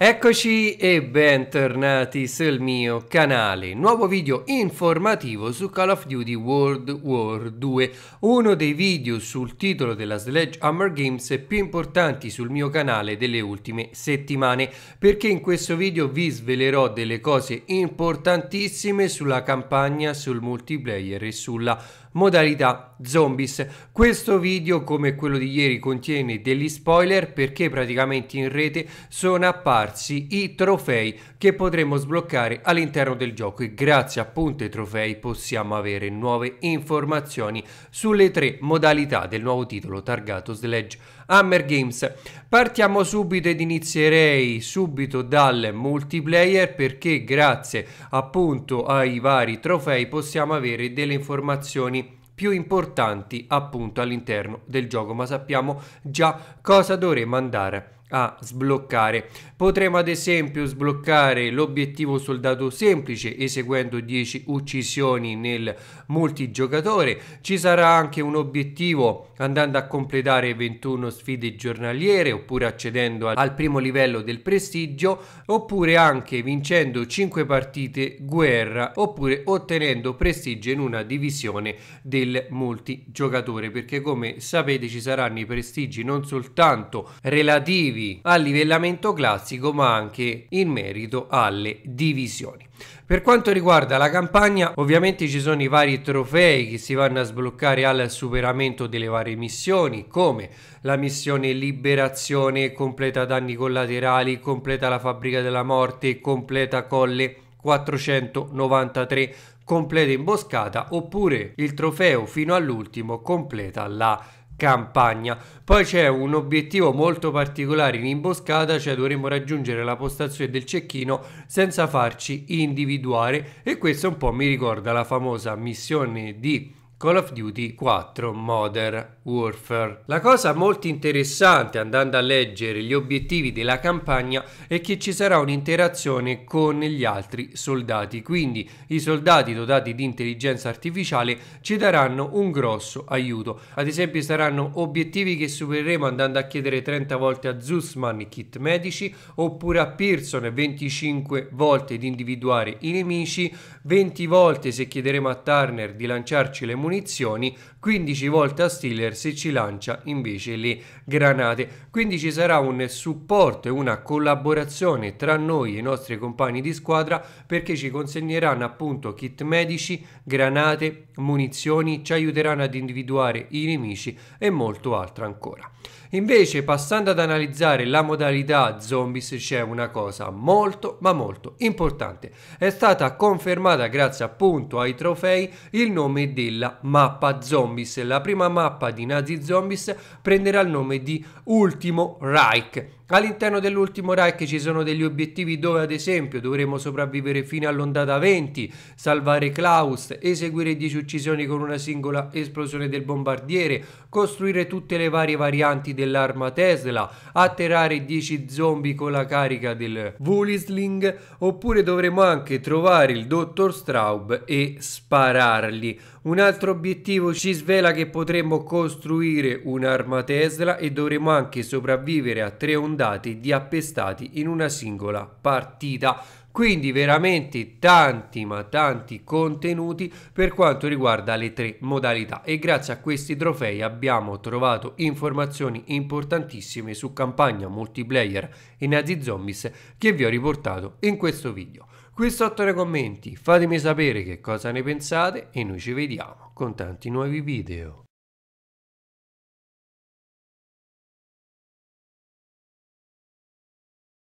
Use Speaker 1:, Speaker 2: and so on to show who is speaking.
Speaker 1: Eccoci e bentornati sul mio canale, nuovo video informativo su Call of Duty World War 2, uno dei video sul titolo della Sledgehammer Games più importanti sul mio canale delle ultime settimane, perché in questo video vi svelerò delle cose importantissime sulla campagna, sul multiplayer e sulla modalità zombies. Questo video come quello di ieri contiene degli spoiler perché praticamente in rete sono apparsi sblocarsi i trofei che potremo sbloccare all'interno del gioco e grazie appunto ai trofei possiamo avere nuove informazioni sulle tre modalità del nuovo titolo targato Sledge Hammer Games. Partiamo subito ed inizierei subito dal multiplayer perché grazie appunto ai vari trofei possiamo avere delle informazioni più importanti appunto all'interno del gioco ma sappiamo già cosa dovremo andare a a sbloccare. Potremo ad esempio sbloccare l'obiettivo soldato semplice eseguendo 10 uccisioni nel multigiocatore. Ci sarà anche un obiettivo andando a completare 21 sfide giornaliere oppure accedendo al primo livello del prestigio oppure anche vincendo 5 partite guerra oppure ottenendo prestigio in una divisione del multigiocatore perché come sapete ci saranno i prestigi non soltanto relativi relativi al livellamento classico ma anche in merito alle divisioni. Per quanto riguarda la campagna, ovviamente ci sono i vari trofei che si vanno a sbloccare al superamento delle varie missioni, come la missione Liberazione, completa danni collaterali, completa la fabbrica della morte, completa colle 493, completa imboscata, oppure il trofeo fino all'ultimo completa la campagna. Poi c'è un obiettivo molto particolare in imboscata, cioè dovremo raggiungere la postazione del cecchino senza farci individuare e questo un po' mi ricorda la famosa missione di Call of Duty 4 Modern Warfare. La cosa molto interessante andando a leggere gli obiettivi della campagna è che ci sarà un'interazione con gli altri soldati, quindi i soldati dotati di intelligenza artificiale ci daranno un grosso aiuto. Ad esempio saranno obiettivi che supereremo andando a chiedere 30 volte a Zussman i kit medici oppure a Pearson 25 volte di individuare i nemici, 20 volte se chiederemo a Turner di lanciarci le munizioni, 15 volte a Steelers se ci lancia invece le granate. Quindi ci sarà un supporto e una collaborazione tra noi e i nostri compagni di squadra perché ci consegneranno appunto kit medici, granate, munizioni, ci aiuteranno ad individuare i nemici e molto altro ancora. Invece passando ad analizzare la modalità zombies c'è una cosa molto ma molto importante. È stata confermata grazie appunto ai trofei il nome della mappa zombie Zombies. La prima mappa di Nazi Zombies prenderà il nome di Ultimo Reich All'interno dell'ultimo rack ci sono degli obiettivi dove ad esempio dovremo sopravvivere fino all'ondata 20, salvare Klaus, eseguire 10 uccisioni con una singola esplosione del bombardiere, costruire tutte le varie varianti dell'arma Tesla, atterrare 10 zombie con la carica del Wulisling oppure dovremo anche trovare il dottor Straub e spararli. Un altro obiettivo ci svela che potremmo costruire un'arma Tesla e dovremo anche sopravvivere a tre ondate circondati di appestati in una singola partita quindi veramente tanti ma tanti contenuti per quanto riguarda le tre modalità e grazie a questi trofei abbiamo trovato informazioni importantissime su campagna multiplayer e nazi zombies che vi ho riportato in questo video qui sotto nei commenti fatemi sapere che cosa ne pensate e noi ci vediamo con tanti nuovi video